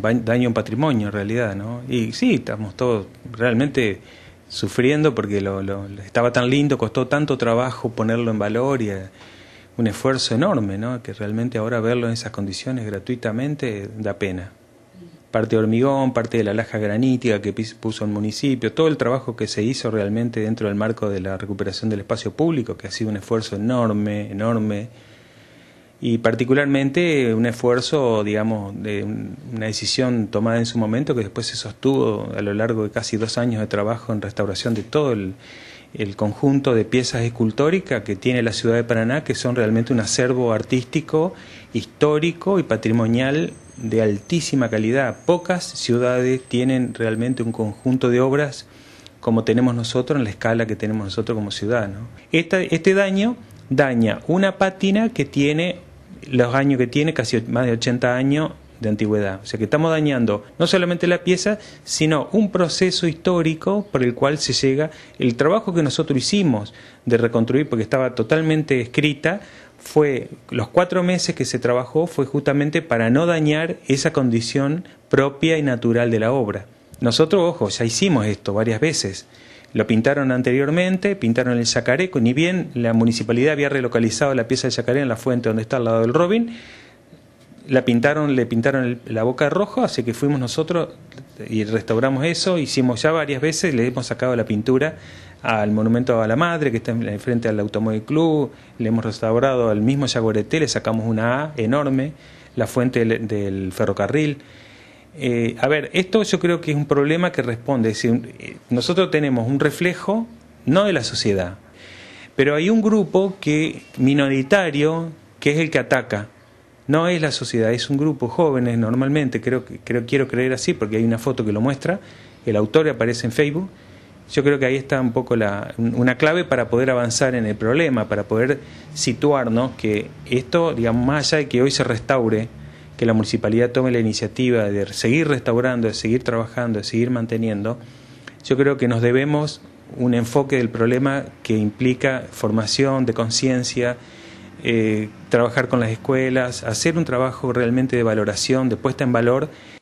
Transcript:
Daño daño un patrimonio en realidad, ¿no? Y sí, estamos todos realmente sufriendo porque lo, lo, estaba tan lindo, costó tanto trabajo ponerlo en valor y eh, un esfuerzo enorme, ¿no? Que realmente ahora verlo en esas condiciones gratuitamente da pena. Parte de hormigón, parte de la laja granítica que puso el municipio, todo el trabajo que se hizo realmente dentro del marco de la recuperación del espacio público, que ha sido un esfuerzo enorme, enorme y particularmente un esfuerzo, digamos, de una decisión tomada en su momento que después se sostuvo a lo largo de casi dos años de trabajo en restauración de todo el, conjunto de piezas escultóricas que tiene la ciudad de Paraná, que son realmente un acervo artístico, histórico y patrimonial de altísima calidad. Pocas ciudades tienen realmente un conjunto de obras como tenemos nosotros, en la escala que tenemos nosotros como ciudad. ¿no? este daño daña una pátina que tiene los años que tiene, casi más de 80 años de antigüedad. O sea que estamos dañando no solamente la pieza, sino un proceso histórico por el cual se llega. El trabajo que nosotros hicimos de reconstruir, porque estaba totalmente escrita, fue los cuatro meses que se trabajó fue justamente para no dañar esa condición propia y natural de la obra. Nosotros, ojo, ya hicimos esto varias veces. Lo pintaron anteriormente, pintaron el Yacaré, ni bien la municipalidad había relocalizado la pieza de Yacaré en la fuente donde está al lado del Robin, la pintaron, le pintaron la boca roja, así que fuimos nosotros y restauramos eso, hicimos ya varias veces, le hemos sacado la pintura al monumento a la madre que está enfrente al Automóvil Club, le hemos restaurado al mismo Yagoreté, le sacamos una A enorme, la fuente del ferrocarril, eh, a ver, esto yo creo que es un problema que responde. Eh, nosotros tenemos un reflejo, no de la sociedad, pero hay un grupo que minoritario que es el que ataca. No es la sociedad, es un grupo jóvenes normalmente, creo creo, quiero creer así porque hay una foto que lo muestra, el autor aparece en Facebook. Yo creo que ahí está un poco la, una clave para poder avanzar en el problema, para poder situarnos que esto, digamos, más allá de que hoy se restaure que la municipalidad tome la iniciativa de seguir restaurando, de seguir trabajando, de seguir manteniendo, yo creo que nos debemos un enfoque del problema que implica formación de conciencia, eh, trabajar con las escuelas, hacer un trabajo realmente de valoración, de puesta en valor.